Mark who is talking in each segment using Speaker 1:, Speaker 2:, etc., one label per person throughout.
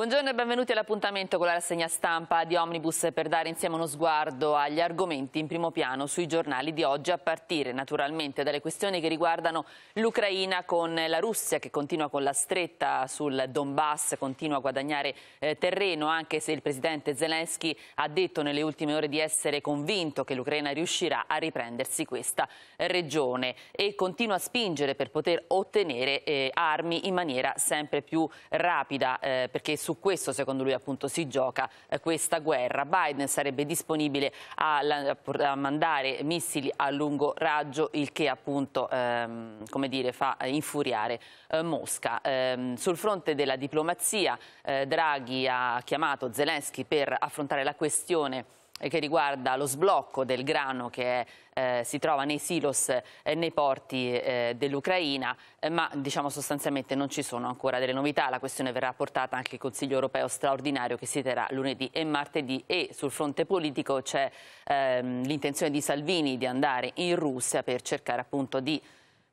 Speaker 1: Buongiorno e benvenuti all'appuntamento con la rassegna stampa di Omnibus per dare insieme uno sguardo agli argomenti in primo piano sui giornali di oggi a partire naturalmente dalle questioni che riguardano l'Ucraina con la Russia che continua con la stretta sul Donbass, continua a guadagnare eh, terreno anche se il presidente Zelensky ha detto nelle ultime ore di essere convinto che l'Ucraina riuscirà a riprendersi questa regione e continua a spingere per poter ottenere eh, armi in maniera sempre più rapida eh, perché su su questo secondo lui appunto si gioca eh, questa guerra. Biden sarebbe disponibile a, a mandare missili a lungo raggio, il che appunto ehm, come dire, fa eh, infuriare eh, Mosca. Ehm, sul fronte della diplomazia eh, Draghi ha chiamato Zelensky per affrontare la questione che riguarda lo sblocco del grano che eh, si trova nei silos e eh, nei porti eh, dell'Ucraina, eh, ma diciamo sostanzialmente non ci sono ancora delle novità. La questione verrà portata anche al Consiglio europeo straordinario che si terrà lunedì e martedì e sul fronte politico c'è ehm, l'intenzione di Salvini di andare in Russia per cercare appunto di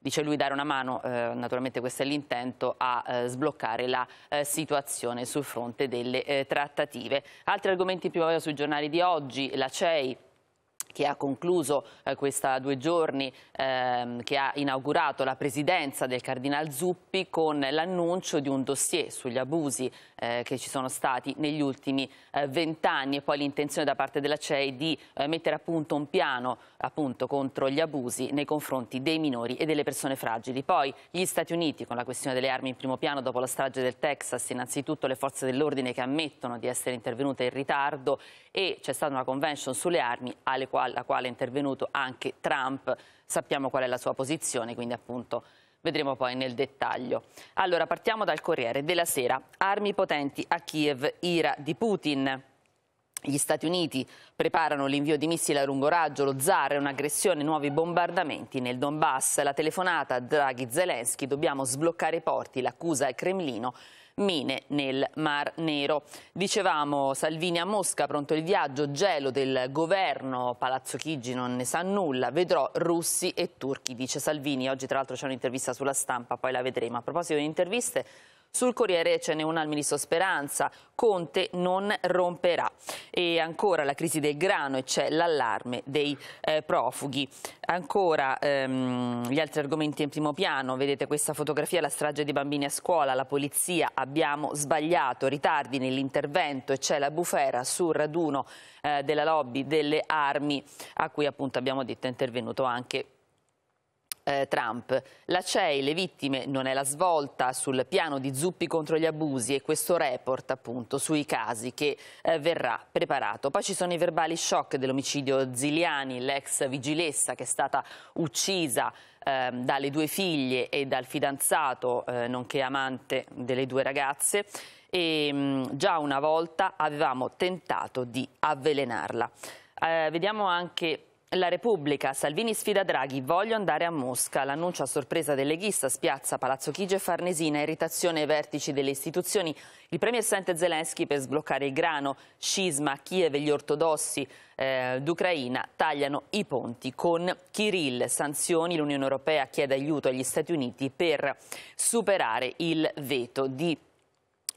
Speaker 1: dice lui, dare una mano, eh, naturalmente questo è l'intento, a eh, sbloccare la eh, situazione sul fronte delle eh, trattative. Altri argomenti in primavera sui giornali di oggi, la CEI che ha concluso eh, questa due giorni, ehm, che ha inaugurato la presidenza del Cardinal Zuppi con l'annuncio di un dossier sugli abusi eh, che ci sono stati negli ultimi eh, vent'anni eh, e poi l'intenzione da parte della CEI di eh, mettere a punto un piano appunto, contro gli abusi nei confronti dei minori e delle persone fragili. Poi gli Stati Uniti con la questione delle armi in primo piano dopo la strage del Texas, innanzitutto le forze dell'ordine che ammettono di essere intervenute in ritardo e c'è stata una convention sulle armi alle quali alla quale è intervenuto anche Trump. Sappiamo qual è la sua posizione, quindi appunto vedremo poi nel dettaglio. Allora partiamo dal Corriere della Sera. Armi potenti a Kiev, ira di Putin. Gli Stati Uniti preparano l'invio di missili a lungo raggio, lo zar è un'aggressione, nuovi bombardamenti nel Donbass. La telefonata Draghi-Zelensky, dobbiamo sbloccare i porti, l'accusa è Cremlino mine nel Mar Nero. Dicevamo Salvini a Mosca, pronto il viaggio, gelo del governo, Palazzo Chigi non ne sa nulla, vedrò russi e turchi, dice Salvini. Oggi tra l'altro c'è un'intervista sulla stampa, poi la vedremo. A proposito di interviste... Sul Corriere ce n'è una al ministro Speranza, Conte non romperà. E ancora la crisi del grano e c'è l'allarme dei eh, profughi. Ancora ehm, gli altri argomenti in primo piano, vedete questa fotografia, la strage di bambini a scuola, la polizia, abbiamo sbagliato, ritardi nell'intervento e c'è la bufera sul raduno eh, della lobby delle armi a cui appunto abbiamo detto è intervenuto anche eh, Trump. La CEI, le vittime, non è la svolta sul piano di Zuppi contro gli abusi e questo report appunto sui casi che eh, verrà preparato. Poi ci sono i verbali shock dell'omicidio Ziliani, l'ex vigilessa che è stata uccisa ehm, dalle due figlie e dal fidanzato, eh, nonché amante delle due ragazze e ehm, mh, già una volta avevamo tentato di avvelenarla. Eh, vediamo anche la Repubblica, Salvini sfida Draghi, voglio andare a Mosca. L'annuncio a sorpresa del leghista spiazza Palazzo Chigi e Farnesina, irritazione ai vertici delle istituzioni. Il premier sente Zelensky per sbloccare il grano, scisma a Kiev e gli ortodossi eh, d'Ucraina tagliano i ponti con Kirill. Sanzioni, l'Unione Europea chiede aiuto agli Stati Uniti per superare il veto di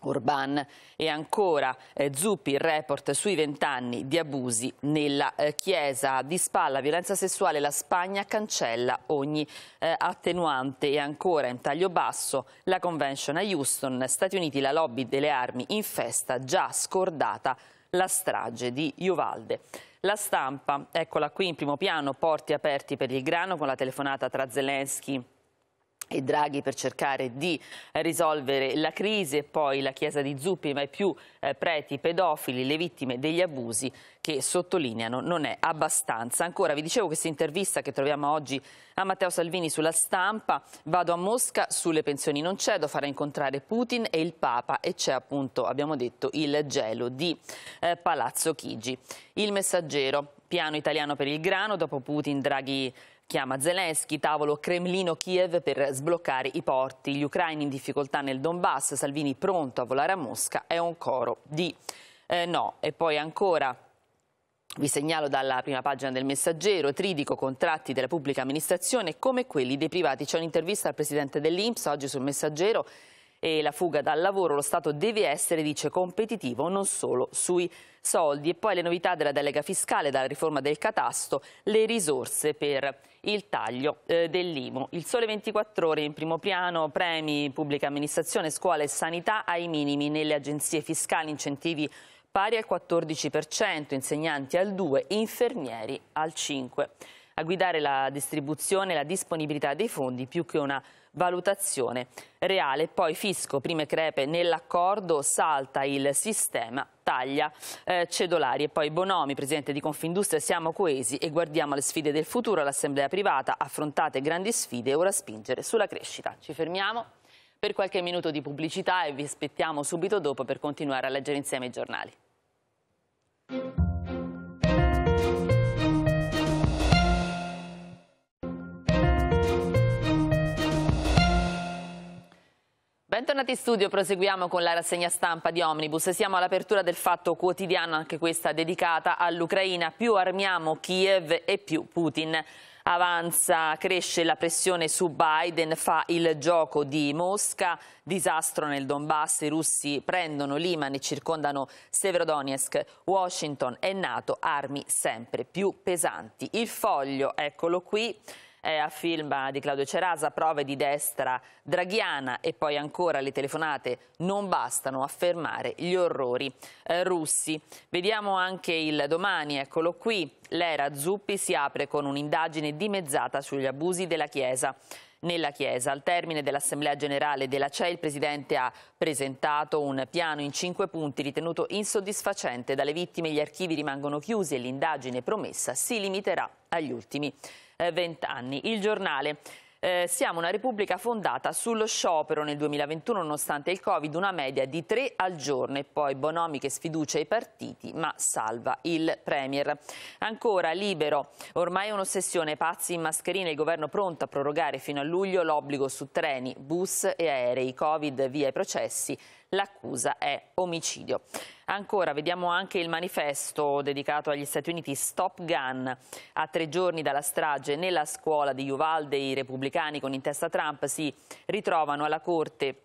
Speaker 1: Urban e ancora eh, Zuppi, il report sui vent'anni di abusi nella eh, Chiesa. Di spalla, violenza sessuale, la Spagna cancella ogni eh, attenuante e ancora in taglio basso la convention a Houston, Stati Uniti, la lobby delle armi in festa, già scordata la strage di Iovalde. La stampa, eccola qui in primo piano, porti aperti per il grano con la telefonata tra Zelensky e Draghi per cercare di risolvere la crisi e poi la chiesa di Zuppi mai più eh, preti pedofili, le vittime degli abusi che sottolineano non è abbastanza. Ancora vi dicevo questa intervista che troviamo oggi a Matteo Salvini sulla stampa, vado a Mosca, sulle pensioni non cedo, farà incontrare Putin e il Papa e c'è appunto, abbiamo detto, il gelo di eh, Palazzo Chigi. Il messaggero, piano italiano per il grano, dopo Putin Draghi Chiama Zelensky, tavolo Cremlino-Kiev per sbloccare i porti. Gli ucraini in difficoltà nel Donbass, Salvini pronto a volare a Mosca, è un coro di eh, no. E poi ancora... Vi segnalo dalla prima pagina del messaggero, Tridico, contratti della pubblica amministrazione come quelli dei privati. C'è un'intervista al presidente dell'Inps oggi sul messaggero e la fuga dal lavoro, lo Stato deve essere, dice, competitivo non solo sui soldi. E poi le novità della delega fiscale, dalla riforma del catasto, le risorse per il taglio eh, dell'IMU. Il Sole 24 Ore in primo piano, premi, pubblica amministrazione, scuola e sanità ai minimi, nelle agenzie fiscali incentivi pari al 14%, insegnanti al 2%, infermieri al 5%. A guidare la distribuzione e la disponibilità dei fondi più che una valutazione reale. Poi fisco, prime crepe nell'accordo, salta il sistema, taglia eh, cedolari. E poi Bonomi, presidente di Confindustria, siamo coesi e guardiamo le sfide del futuro. L'assemblea privata, affrontate grandi sfide, ora spingere sulla crescita. Ci fermiamo per qualche minuto di pubblicità e vi aspettiamo subito dopo per continuare a leggere insieme i giornali. Bentornati in studio, proseguiamo con la rassegna stampa di Omnibus. Siamo all'apertura del fatto quotidiano, anche questa dedicata all'Ucraina. Più armiamo Kiev e più Putin. Avanza, cresce la pressione su Biden, fa il gioco di Mosca, disastro nel Donbass, i russi prendono Liman e circondano Severodonetsk, Washington e Nato, armi sempre più pesanti. Il foglio, eccolo qui eh, al film di Claudio Cerasa, prove di destra draghiana e poi ancora le telefonate non bastano a fermare gli orrori eh, russi. Vediamo anche il domani, eccolo qui, l'era Zuppi si apre con un'indagine dimezzata sugli abusi della Chiesa nella Chiesa. Al termine dell'Assemblea Generale della CE il Presidente ha presentato un piano in cinque punti ritenuto insoddisfacente. Dalle vittime gli archivi rimangono chiusi e l'indagine promessa si limiterà agli ultimi. Eh, vent'anni. Il giornale. Eh, siamo una repubblica fondata sullo sciopero nel 2021 nonostante il Covid, una media di tre al giorno e poi Bonomi che sfiducia i partiti ma salva il Premier. Ancora libero, ormai è un'ossessione, pazzi in mascherina, il governo pronto a prorogare fino a luglio l'obbligo su treni, bus e aerei, Covid via i processi l'accusa è omicidio. Ancora, vediamo anche il manifesto dedicato agli Stati Uniti Stop Gun. A tre giorni dalla strage nella scuola di Uvalde i repubblicani con in testa Trump si ritrovano alla corte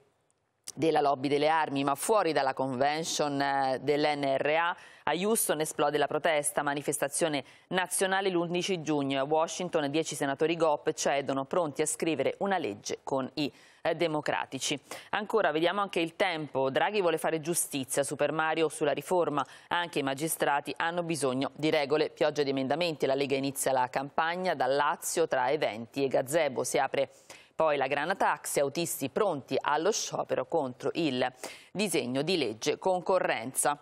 Speaker 1: della lobby delle armi, ma fuori dalla convention eh, dell'NRA a Houston esplode la protesta, manifestazione nazionale l'11 giugno. A Washington 10 senatori GOP cedono, pronti a scrivere una legge con i eh, democratici. Ancora, vediamo anche il tempo. Draghi vuole fare giustizia. Super Mario sulla riforma. Anche i magistrati hanno bisogno di regole. Pioggia di emendamenti. La Lega inizia la campagna dal Lazio tra eventi e gazebo. Si apre poi la grana taxi, autisti pronti allo sciopero contro il disegno di legge concorrenza.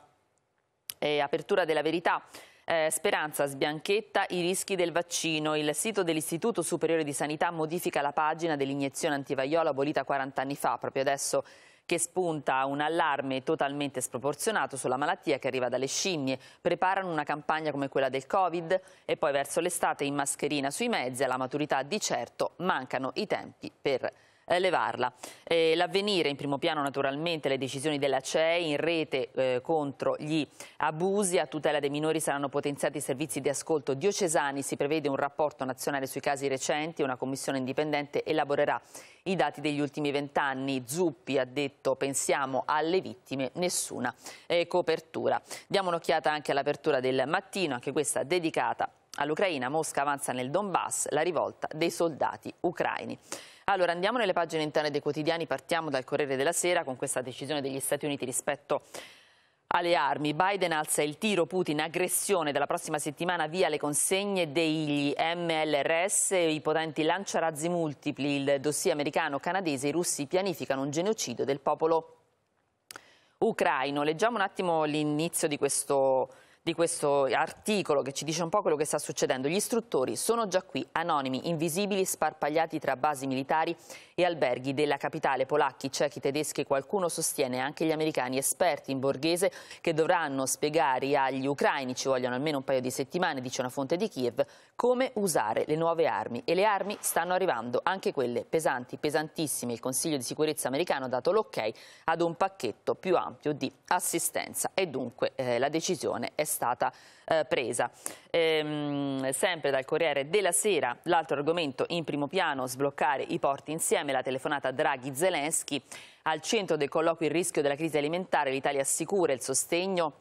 Speaker 1: E apertura della verità. Eh, Speranza sbianchetta i rischi del vaccino. Il sito dell'Istituto Superiore di Sanità modifica la pagina dell'iniezione antivaiola abolita 40 anni fa, proprio adesso che spunta un allarme totalmente sproporzionato sulla malattia che arriva dalle scimmie. Preparano una campagna come quella del Covid e poi verso l'estate in mascherina sui mezzi alla maturità di certo mancano i tempi per eh, levarla. Eh, l'avvenire in primo piano naturalmente le decisioni della CEI in rete eh, contro gli abusi, a tutela dei minori saranno potenziati i servizi di ascolto diocesani, si prevede un rapporto nazionale sui casi recenti, una commissione indipendente elaborerà i dati degli ultimi vent'anni. Zuppi ha detto pensiamo alle vittime, nessuna eh, copertura. Diamo un'occhiata anche all'apertura del mattino, anche questa dedicata all'Ucraina. Mosca avanza nel Donbass, la rivolta dei soldati ucraini. Allora andiamo nelle pagine interne dei quotidiani, partiamo dal Corriere della Sera con questa decisione degli Stati Uniti rispetto alle armi. Biden alza il tiro, Putin aggressione dalla prossima settimana via le consegne degli MLRS, i potenti lanciarazzi multipli, il dossier americano-canadese, i russi pianificano un genocidio del popolo ucraino. Leggiamo un attimo l'inizio di questo di questo articolo che ci dice un po' quello che sta succedendo. Gli istruttori sono già qui, anonimi, invisibili, sparpagliati tra basi militari e alberghi della capitale polacchi, cechi, tedeschi qualcuno sostiene anche gli americani esperti in borghese che dovranno spiegare agli ucraini, ci vogliono almeno un paio di settimane, dice una fonte di Kiev, come usare le nuove armi. E le armi stanno arrivando, anche quelle pesanti, pesantissime. Il Consiglio di sicurezza americano ha dato l'ok ad un pacchetto più ampio di assistenza e dunque eh, la decisione è stata eh, presa. Ehm, sempre dal Corriere della Sera, l'altro argomento in primo piano, sbloccare i porti insieme, la telefonata Draghi-Zelensky. Al centro del colloquio il rischio della crisi alimentare, l'Italia assicura il sostegno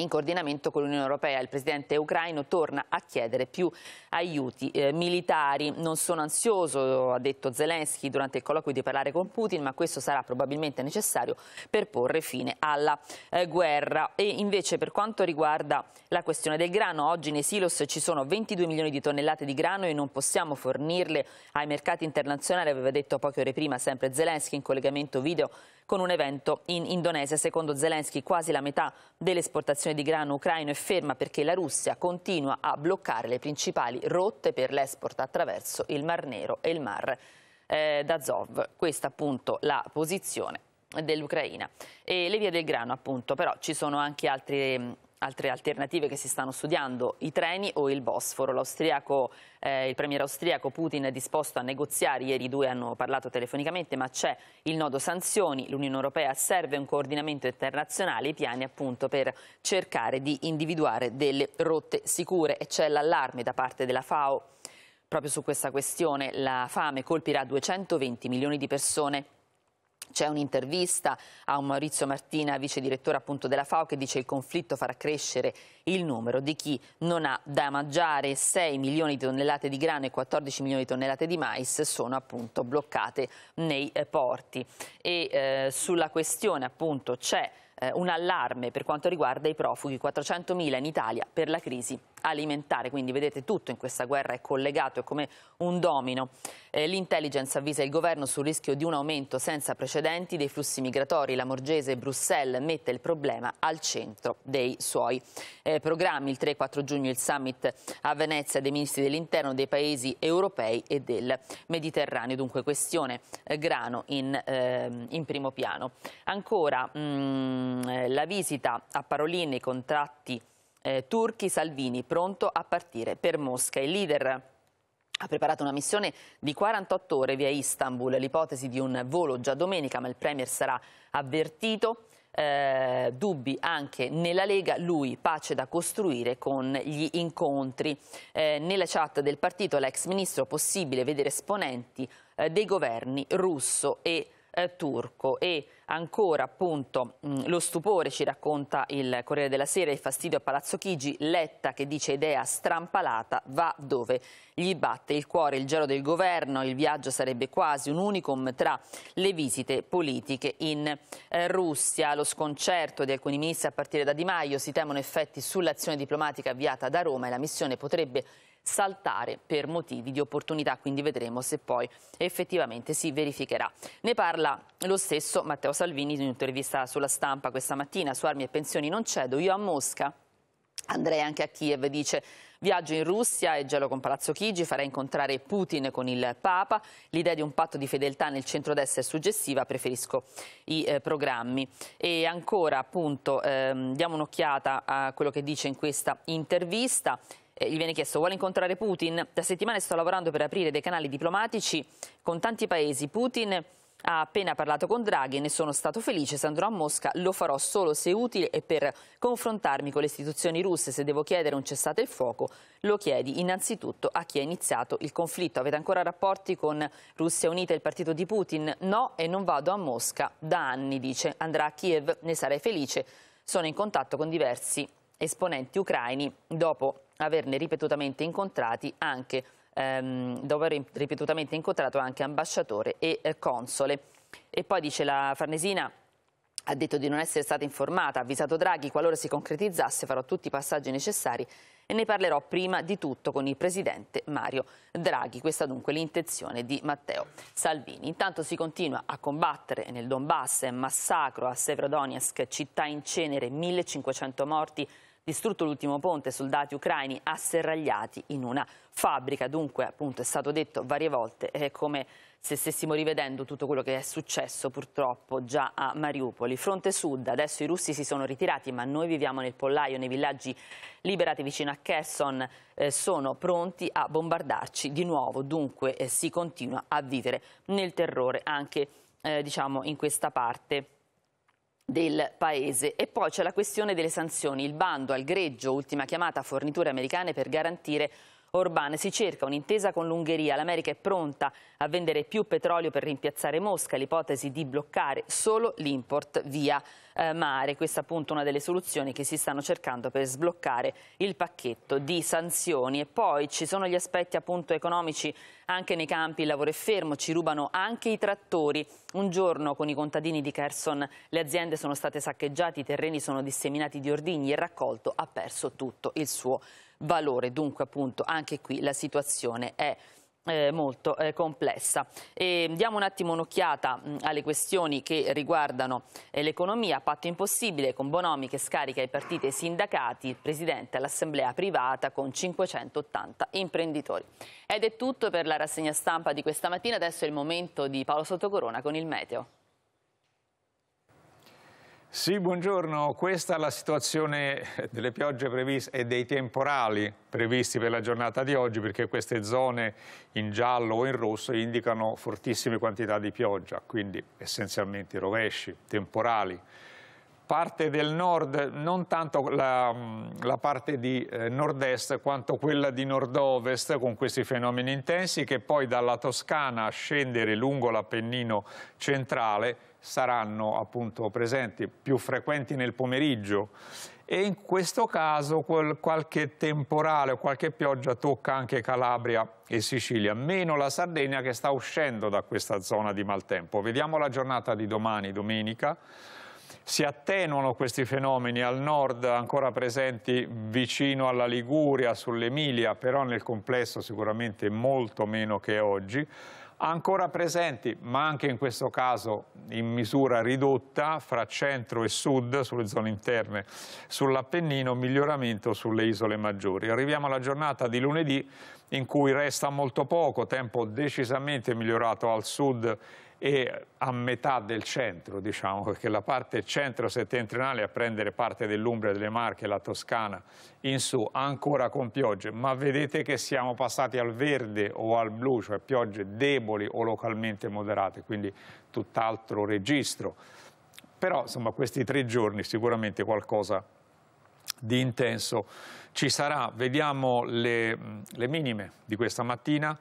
Speaker 1: in coordinamento con l'Unione Europea. Il presidente ucraino torna a chiedere più aiuti eh, militari. Non sono ansioso, ha detto Zelensky durante il colloquio di parlare con Putin, ma questo sarà probabilmente necessario per porre fine alla eh, guerra. E invece per quanto riguarda la questione del grano, oggi nei silos ci sono 22 milioni di tonnellate di grano e non possiamo fornirle ai mercati internazionali, aveva detto poche ore prima sempre Zelensky in collegamento video con un evento in Indonesia. Secondo Zelensky quasi la metà dell'esportazione di grano ucraino è ferma perché la Russia continua a bloccare le principali rotte per l'export attraverso il Mar Nero e il Mar eh, d'Azov. Questa appunto la posizione dell'Ucraina. E le vie del grano appunto, però ci sono anche altri altre alternative che si stanno studiando, i treni o il Bosforo. Eh, il premier austriaco Putin è disposto a negoziare, ieri i due hanno parlato telefonicamente, ma c'è il nodo sanzioni, l'Unione Europea serve un coordinamento internazionale, i piani appunto per cercare di individuare delle rotte sicure e c'è l'allarme da parte della FAO proprio su questa questione. La fame colpirà 220 milioni di persone c'è un'intervista a un Maurizio Martina, vice direttore appunto della FAO, che dice che il conflitto farà crescere il numero di chi non ha da mangiare. 6 milioni di tonnellate di grano e 14 milioni di tonnellate di mais sono appunto bloccate nei eh, porti. E eh, sulla questione appunto c'è eh, un allarme per quanto riguarda i profughi, 400 mila in Italia per la crisi alimentare, quindi vedete tutto in questa guerra è collegato, è come un domino. Eh, L'intelligence avvisa il governo sul rischio di un aumento senza precedenti dei flussi migratori, la Morgese e Bruxelles mette il problema al centro dei suoi eh, programmi. Il 3-4 giugno il summit a Venezia dei ministri dell'interno dei paesi europei e del Mediterraneo, dunque questione eh, grano in, ehm, in, primo piano. Ancora mh, mm, eh, la visita a Parolini, i contratti eh, turchi Salvini, pronto a partire per Mosca. Il leader ha preparato una missione di 48 ore via Istanbul, l'ipotesi di un volo già domenica, ma il Premier sarà avvertito. Eh, dubbi anche nella Lega, lui pace da costruire con gli incontri. Eh, nella chat del partito l'ex ministro possibile vedere esponenti eh, dei governi russo e russo eh, turco e ancora appunto mh, mm, lo stupore ci racconta il Corriere della Sera, il fastidio a Palazzo Chigi, Letta che dice idea strampalata va dove gli batte il cuore, il gelo del governo, il viaggio sarebbe quasi un unicum tra le visite politiche in eh, Russia, lo sconcerto di alcuni ministri a partire da Di Maio, si temono effetti sull'azione diplomatica avviata da Roma e la missione potrebbe saltare per motivi di opportunità, quindi vedremo se poi effettivamente si verificherà. Ne parla lo stesso Matteo Salvini in un'intervista sulla stampa questa mattina, su armi e pensioni non cedo, io a Mosca andrei anche a Kiev, dice Viaggio in Russia e gelo con Palazzo Chigi, farà incontrare Putin con il Papa. L'idea di un patto di fedeltà nel centrodestra è suggestiva, preferisco i eh, programmi. E ancora appunto ehm, diamo un'occhiata a quello che dice in questa intervista. Eh, gli viene chiesto vuole incontrare Putin? Da settimane sto lavorando per aprire dei canali diplomatici con tanti paesi. Putin ha appena parlato con Draghi, ne sono stato felice, se andrò a Mosca lo farò solo se utile e per confrontarmi con le istituzioni russe, se devo chiedere un cessate il fuoco, lo chiedi innanzitutto a chi ha iniziato il conflitto. Avete ancora rapporti con Russia Unita e il partito di Putin? No e non vado a Mosca da anni, dice. Andrà a Kiev, ne sarei felice. Sono in contatto con diversi esponenti ucraini dopo averne ripetutamente incontrati anche ehm, dopo aver ripetutamente incontrato anche ambasciatore e eh, console. E poi dice la Farnesina ha detto di non essere stata informata, ha avvisato Draghi, qualora si concretizzasse farò tutti i passaggi necessari e ne parlerò prima di tutto con il presidente Mario Draghi. Questa dunque l'intenzione di Matteo Salvini. Intanto si continua a combattere nel Donbass, massacro a Severodonetsk, città in cenere, 1500 morti, distrutto l'ultimo ponte, soldati ucraini asserragliati in una fabbrica. Dunque, appunto, è stato detto varie volte, è come se stessimo rivedendo tutto quello che è successo purtroppo già a Mariupoli. Fronte sud, adesso i russi si sono ritirati, ma noi viviamo nel pollaio, nei villaggi liberati vicino a Kherson, eh, sono pronti a bombardarci di nuovo, dunque eh, si continua a vivere nel terrore anche eh, diciamo, in questa parte del paese. E poi c'è la questione delle sanzioni, il bando al greggio, ultima chiamata a forniture americane per garantire Orbán. Si cerca un'intesa con l'Ungheria, l'America è pronta a vendere più petrolio per rimpiazzare Mosca, l'ipotesi di bloccare solo l'import via eh, mare. Questa appunto una delle soluzioni che si stanno cercando per sbloccare il pacchetto di sanzioni. E poi ci sono gli aspetti appunto economici anche nei campi, il lavoro è fermo, ci rubano anche i trattori. Un giorno con i contadini di Kherson le aziende sono state saccheggiate, i terreni sono disseminati di ordigni e il raccolto ha perso tutto il suo valore. Dunque appunto anche qui la situazione è eh, molto eh, complessa. E diamo un attimo un'occhiata alle questioni che riguardano eh, l'economia, patto impossibile con Bonomi che scarica i partiti e i sindacati, il presidente all'assemblea privata con 580 imprenditori. Ed è tutto per la rassegna stampa di questa mattina, adesso è il momento di Paolo Sottocorona con il meteo.
Speaker 2: Sì, buongiorno. Questa è la situazione delle piogge previste e dei temporali previsti per la giornata di oggi perché queste zone in giallo o in rosso indicano fortissime quantità di pioggia, quindi essenzialmente rovesci, temporali parte del nord, non tanto la, la parte di eh, nord-est quanto quella di nord-ovest con questi fenomeni intensi che poi dalla Toscana a scendere lungo l'Appennino centrale saranno appunto presenti più frequenti nel pomeriggio e in questo caso qualche temporale o qualche pioggia tocca anche Calabria e Sicilia, meno la Sardegna che sta uscendo da questa zona di maltempo. Vediamo la giornata di domani, domenica. Si attenuano questi fenomeni al nord ancora presenti vicino alla Liguria, sull'Emilia, però nel complesso sicuramente molto meno che oggi ancora presenti, ma anche in questo caso in misura ridotta, fra centro e sud, sulle zone interne, sull'Appennino, miglioramento sulle isole maggiori. Arriviamo alla giornata di lunedì in cui resta molto poco, tempo decisamente migliorato al sud e a metà del centro, diciamo, perché la parte centro-settentrionale a prendere parte dell'Umbria, delle Marche, la Toscana in su, ancora con piogge, ma vedete che siamo passati al verde o al blu, cioè piogge deboli o localmente moderate, quindi tutt'altro registro. Però, insomma, questi tre giorni sicuramente qualcosa di intenso ci sarà. Vediamo le, le minime di questa mattina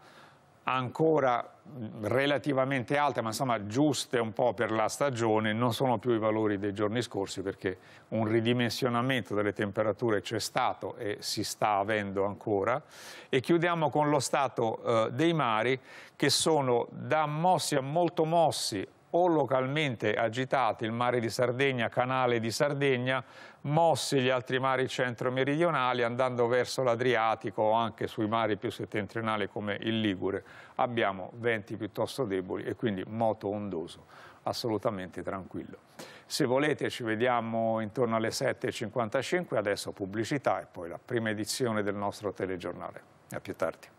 Speaker 2: ancora mm, relativamente alte, ma insomma giuste un po' per la stagione, non sono più i valori dei giorni scorsi perché un ridimensionamento delle temperature c'è stato e si sta avendo ancora. E chiudiamo con lo stato eh, dei mari che sono da mossi a molto mossi o localmente agitati il mare di Sardegna, canale di Sardegna, mossi gli altri mari centro-meridionali andando verso l'Adriatico o anche sui mari più settentrionali come il Ligure. Abbiamo venti piuttosto deboli e quindi moto ondoso, assolutamente tranquillo. Se volete ci vediamo intorno alle 7.55, adesso pubblicità e poi la prima edizione del nostro telegiornale. A più tardi.